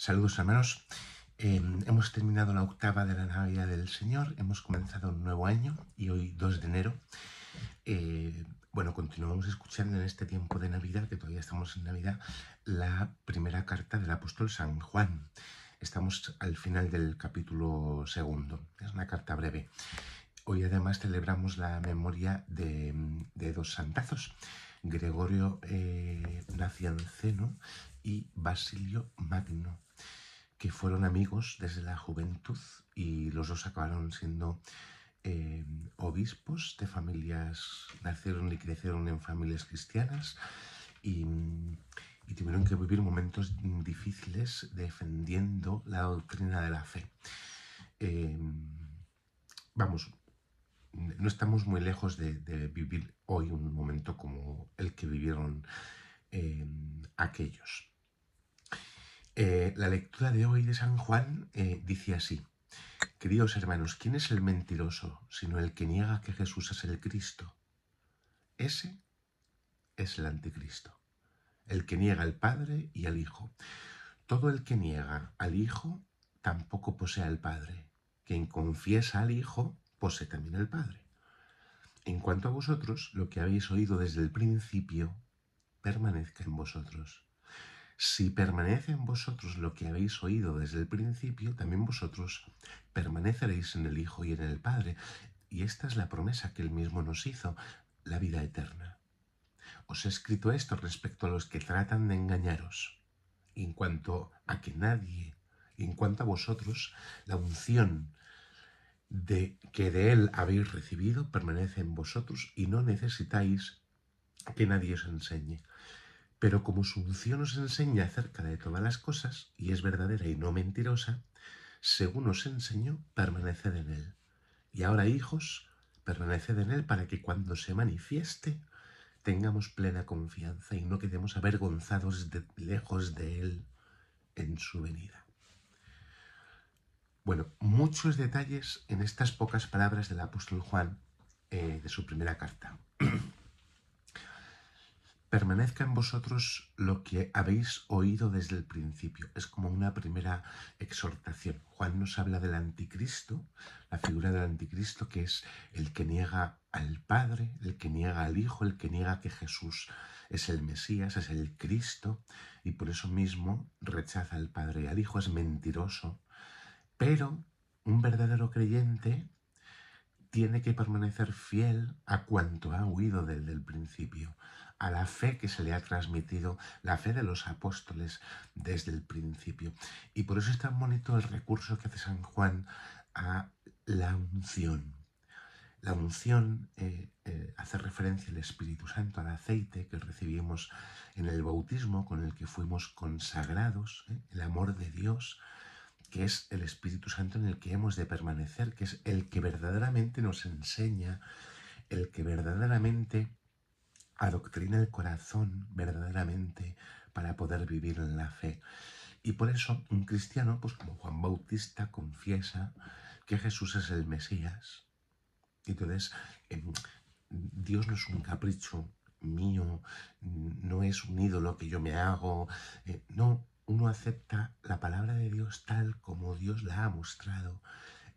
Saludos hermanos. Em, hemos terminado la octava de la Navidad del Señor, hemos comenzado un nuevo año y hoy 2 de enero. Eh, bueno, continuamos escuchando en este tiempo de Navidad, que todavía estamos en Navidad, la primera carta del apóstol San Juan. Estamos al final del capítulo segundo, es una carta breve. Hoy además celebramos la memoria de, dos santazos, Gregorio eh, Nacianceno y Basilio Magno que fueron amigos desde la juventud y los dos acabaron siendo eh, obispos de familias, nacieron y crecieron en familias cristianas y, tuvieron que vivir momentos difíciles defendiendo la doctrina de la fe. Em, vamos, no estamos muy lejos de, vivir hoy un momento como el que vivieron em, aquellos. Eh, la lectura de hoy de San Juan eh, dice así, queridos hermanos, ¿quién es el mentiroso sino el que niega que Jesús es el Cristo? Ese es el anticristo, el que niega al Padre y al Hijo. Todo el que niega al Hijo tampoco posee al Padre. Quien confiesa al Hijo posee también al Padre. En cuanto a vosotros, lo que habéis oído desde el principio, permanezca en vosotros. Si permanece en vosotros lo que habéis oído desde el principio, también vosotros permaneceréis en el Hijo y en el Padre. Y esta es la promesa que él mismo nos hizo, la vida eterna. Os he escrito esto respecto a los que tratan de engañaros. En cuanto a que nadie, en cuanto a vosotros, la unción de que de él habéis recibido permanece en vosotros y no necesitáis que nadie os enseñe. Pero como su unción nos enseña acerca de todas las cosas, y es verdadera y no mentirosa, según os enseñó, permaneced en él. Y ahora, hijos, permaneced en él para que cuando se manifieste tengamos plena confianza y no quedemos avergonzados lejos de él en su venida. Bueno, muchos detalles en estas pocas palabras del apóstol Juan eh, de su primera carta. permanezca en vosotros lo que habéis oído desde el principio. Es como una primera exhortación. Juan nos habla del anticristo, la figura del anticristo que es el que niega al Padre, el que niega al Hijo, el que niega que Jesús es el Mesías, es el Cristo, y por eso mismo rechaza al Padre y al Hijo, es mentiroso. Pero un verdadero creyente tiene que permanecer fiel a cuanto ha oído desde el principio a la fe que se le ha transmitido, la fe de los apóstoles desde el principio. Y por eso es tan bonito el recurso que hace San Juan a la unción. La unción eh, eh, hace referencia al Espíritu Santo, al aceite que recibimos en el bautismo con el que fuimos consagrados, ¿eh? el amor de Dios, que es el Espíritu Santo en el que hemos de permanecer, que es el que verdaderamente nos enseña, el que verdaderamente adoctrina el corazón verdaderamente para poder vivir en la fe. Y por eso un cristiano, pues como Juan Bautista, confiesa que Jesús es el Mesías. entonces, em, Dios no es un capricho mío, no es un ídolo que yo me hago. Eh, no, uno acepta la palabra de Dios tal como Dios la ha mostrado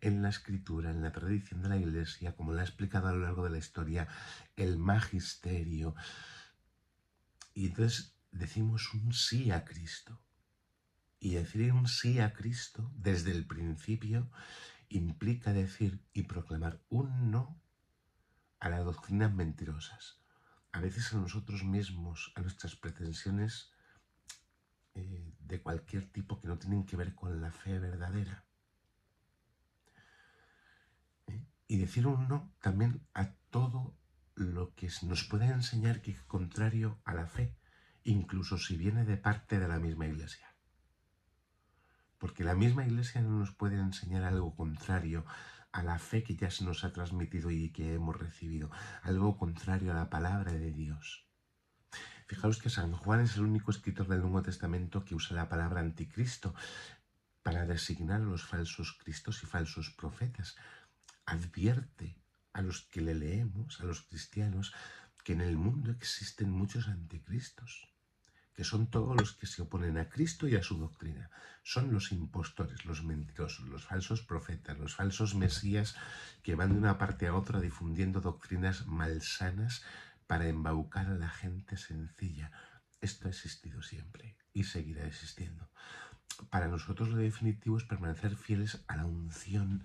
en la escritura, en la tradición de la iglesia, como la ha explicado a lo largo de la historia, el magisterio. Y entonces decimos un sí a Cristo. Y decir un sí a Cristo desde el principio implica decir y proclamar un no a las doctrinas mentirosas, a veces a nosotros mismos, a nuestras pretensiones eh, de cualquier tipo que no tienen que ver con la fe verdadera. y decir un no también a todo lo que nos puede enseñar que es contrario a la fe, incluso si viene de parte de la misma iglesia. Porque la misma iglesia no nos puede enseñar algo contrario a la fe que ya se nos ha transmitido y que hemos recibido, algo contrario a la palabra de Dios. Fijaos que San Juan es el único escritor del Nuevo Testamento que usa la palabra anticristo para designar a los falsos cristos y falsos profetas, advierte a los que le leemos, a los cristianos, que en el mundo existen muchos anticristos, que son todos los que se oponen a Cristo y a su doctrina. Son los impostores, los mentirosos, los falsos profetas, los falsos mesías que van de una parte a otra difundiendo doctrinas malsanas para embaucar a la gente sencilla. Esto ha existido siempre y seguirá existiendo. Para nosotros lo definitivo es permanecer fieles a la unción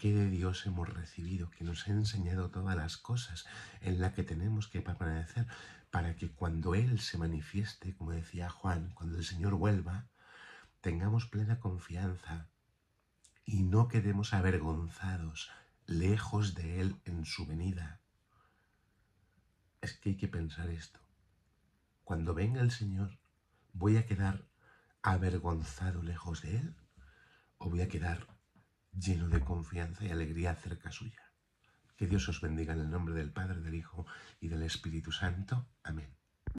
que de Dios hemos recibido, que nos ha enseñado todas las cosas en la que tenemos que permanecer, para que cuando Él se manifieste, como decía Juan, cuando el Señor vuelva, tengamos plena confianza y no quedemos avergonzados lejos de Él en su venida. Es que hay que pensar esto. Cuando venga el Señor, ¿voy a quedar avergonzado lejos de Él? ¿O voy a quedar lleno de confianza y alegría cerca suya. Que Dios os bendiga en el nombre del Padre, del Hijo y del Espíritu Santo. Amén.